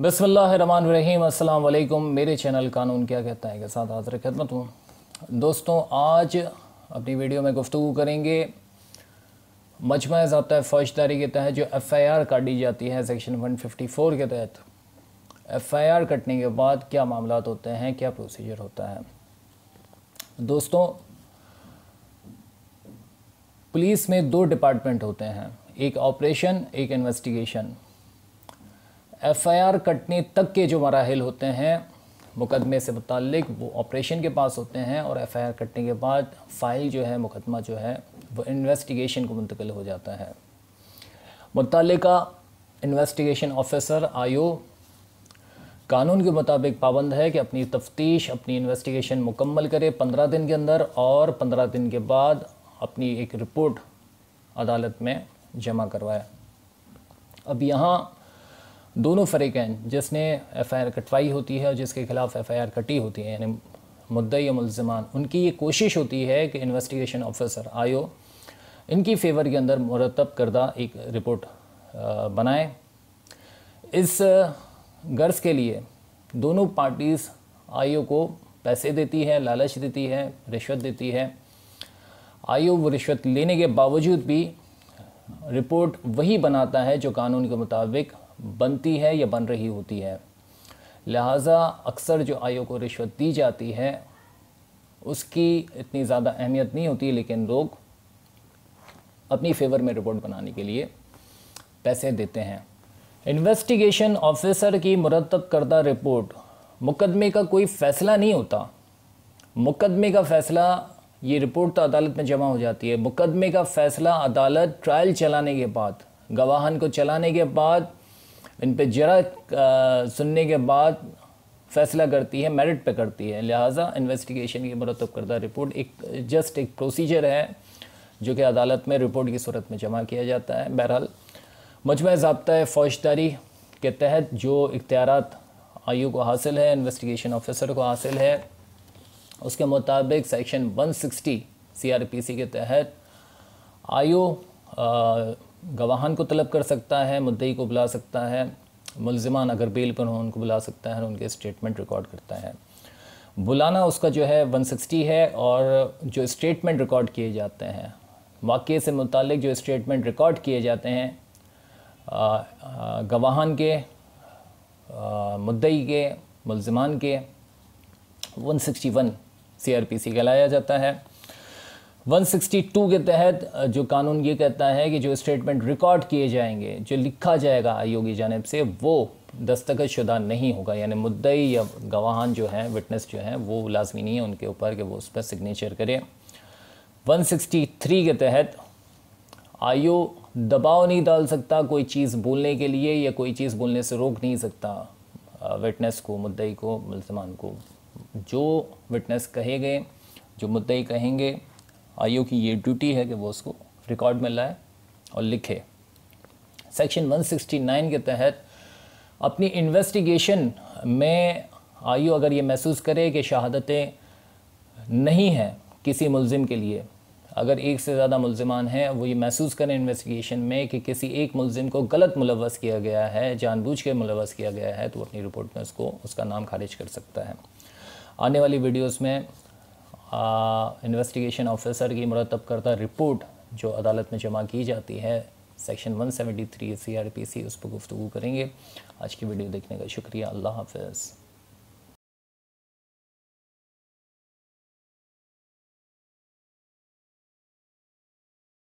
बसमीम मेरे चैनल कानून क्या कहता है के साथ हाजिर खदमत हूँ दोस्तों आज अपनी वीडियो में गुफ्तु करेंगे मजमा ज़बता फौजदारी के तहत जो एफ़ आई आर काटी जाती है सेक्शन वन फिफ्टी फोर के तहत एफ़ आई आर कटने के बाद क्या मामला होते हैं क्या प्रोसीजर होता है दोस्तों पुलिस में दो डिपार्टमेंट होते हैं एक ऑपरेशन एक इन्वेस्टिगेशन एफआईआर कटने तक के जो मराहल होते हैं मुकदमे से मुतक वो ऑपरेशन के पास होते हैं और एफ आई आर कटने के बाद फ़ाइल जो है मुकदमा जो है वो इन्वेस्टिगेशन को मुंतकिल हो जाता है मुतल इन्वेस्टिगेशन ऑफिसर आयो कानून के मुताबिक पाबंद है कि अपनी तफ्तीश अपनी इन्वेस्टिगेशन मुकम्मल करे पंद्रह दिन के अंदर और पंद्रह दिन के बाद अपनी एक रिपोर्ट अदालत में जमा करवाए अब यहाँ दोनों फरीकैन जिसने एफ़ आई आर कटवाई होती है और जिसके खिलाफ एफ़ आई आर कटी होती है यानी मुद्दई या मुलजमान उनकी ये कोशिश होती है कि इन्वेस्टिगेशन ऑफिसर आयो इनकी फेवर के अंदर मुरतब करदा एक रिपोर्ट बनाए इस गर्ज के लिए दोनों पार्टीज़ ओ को पैसे देती है लालच देती है रिश्वत देती है ओ वो रिश्वत लेने के बावजूद भी रिपोर्ट वही बनाता है जो कानून के मुताबिक बनती है या बन रही होती है लिहाजा अक्सर जो आयोग को रिश्वत दी जाती है उसकी इतनी ज़्यादा अहमियत नहीं होती लेकिन लोग अपनी फेवर में रिपोर्ट बनाने के लिए पैसे देते हैं इन्वेस्टिगेशन ऑफिसर की मरतब करदा रिपोर्ट मुकदमे का कोई फ़ैसला नहीं होता मुकदमे का फ़ैसला ये रिपोर्ट तो अदालत में जमा हो जाती है मुकदमे का फ़ैसला अदालत ट्रायल चलाने के बाद गवाहन को चलाने के बाद इन पर जरा सुनने के बाद फैसला करती है मेरिट पे करती है लिहाजा इन्वेस्टिगेशन की मरतब करदा रिपोर्ट एक जस्ट एक प्रोसीजर है जो कि अदालत में रिपोर्ट की सूरत में जमा किया जाता है बहरहाल मजमु जबता फौजदारी के तहत जो इख्तियार आयु को हासिल है इन्वेस्टिगेशन ऑफिसर को हासिल है उसके मुताबिक सेक्शन 160 सीआरपीसी के तहत आयु गवाहान को तलब कर सकता है मुद्दई को बुला सकता है मुलजमान अगर बेल पर हों उनको बुला सकता है और उनके स्टेटमेंट रिकॉर्ड करता है बुलाना उसका जो है 160 है और जो स्टेटमेंट रिकॉर्ड किए जाते हैं वाक़े से मुतल जो स्टेटमेंट रिकॉर्ड किए जाते हैं गवाहान के मुद्दई के मुलजमान के 161 सीआरपीसी कहलाया जाता है 162 के तहत जो कानून ये कहता है कि जो स्टेटमेंट रिकॉर्ड किए जाएंगे जो लिखा जाएगा आयोग की जानब से वो दस्तखत शुदा नहीं होगा यानी मुद्दई या गवाहान जो हैं विटनेस जो हैं वो लाजमी नहीं है उनके ऊपर कि वो उस पर सिग्नेचर करें 163 के तहत आयो दबाव नहीं डाल सकता कोई चीज़ बोलने के लिए या कोई चीज़ बोलने से रोक नहीं सकता विटनेस को मुद्दई को मुलजमान को जो विटनेस कहे गए जो मुद्दई कहेंगे आईओ की ये ड्यूटी है कि वो उसको रिकॉर्ड में लाए और लिखे सेक्शन 169 के तहत अपनी इन्वेस्टिगेशन में आईओ अगर ये महसूस करे कि शहादतें नहीं हैं किसी मुलजिम के लिए अगर एक से ज़्यादा मुलजमान हैं वो ये महसूस करें इन्वेस्टिगेशन में कि किसी एक मुलजिम को गलत मुलवस किया गया है जानबूझ के मुलवस किया गया है तो अपनी रिपोर्ट में उसको उसका नाम खारिज कर सकता है आने वाली वीडियोस में इन्वेस्टिगेशन ऑफिसर की मरतब करता रिपोर्ट जो अदालत में जमा की जाती है सेक्शन 173 सीआरपीसी उस पर गुफ्तु करेंगे आज की वीडियो देखने का शुक्रिया अल्लाह हाफिज़